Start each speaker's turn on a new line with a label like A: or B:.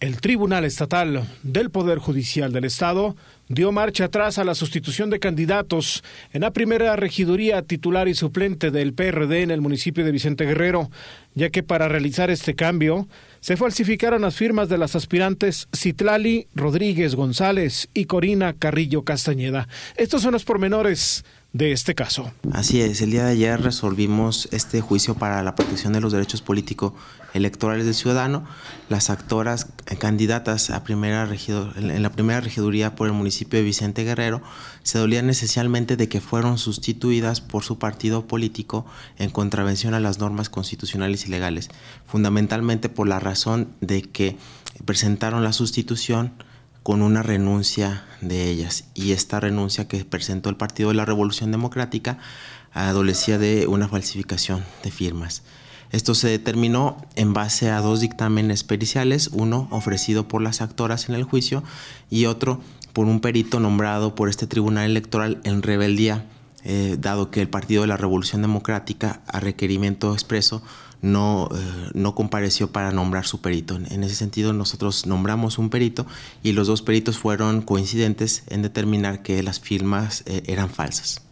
A: El Tribunal Estatal del Poder Judicial del Estado dio marcha atrás a la sustitución de candidatos en la primera regiduría titular y suplente del PRD en el municipio de Vicente Guerrero, ya que para realizar este cambio se falsificaron las firmas de las aspirantes Citlali Rodríguez González y Corina Carrillo Castañeda. Estos son los pormenores de este caso.
B: Así es, el día de ayer resolvimos este juicio para la protección de los derechos políticos electorales del ciudadano. Las actoras candidatas a primera regidor, en la primera regiduría por el municipio de Vicente Guerrero se dolía esencialmente de que fueron sustituidas por su partido político en contravención a las normas constitucionales y legales, fundamentalmente por la razón de que presentaron la sustitución con una renuncia de ellas. Y esta renuncia que presentó el Partido de la Revolución Democrática adolecía de una falsificación de firmas. Esto se determinó en base a dos dictámenes periciales, uno ofrecido por las actoras en el juicio y otro por un perito nombrado por este tribunal electoral en rebeldía, eh, dado que el Partido de la Revolución Democrática, a requerimiento expreso, no, eh, compareció para nombrar su perito. En ese sentido, nosotros nombramos un perito y los dos peritos fueron coincidentes en determinar que las firmas eh, eran falsas.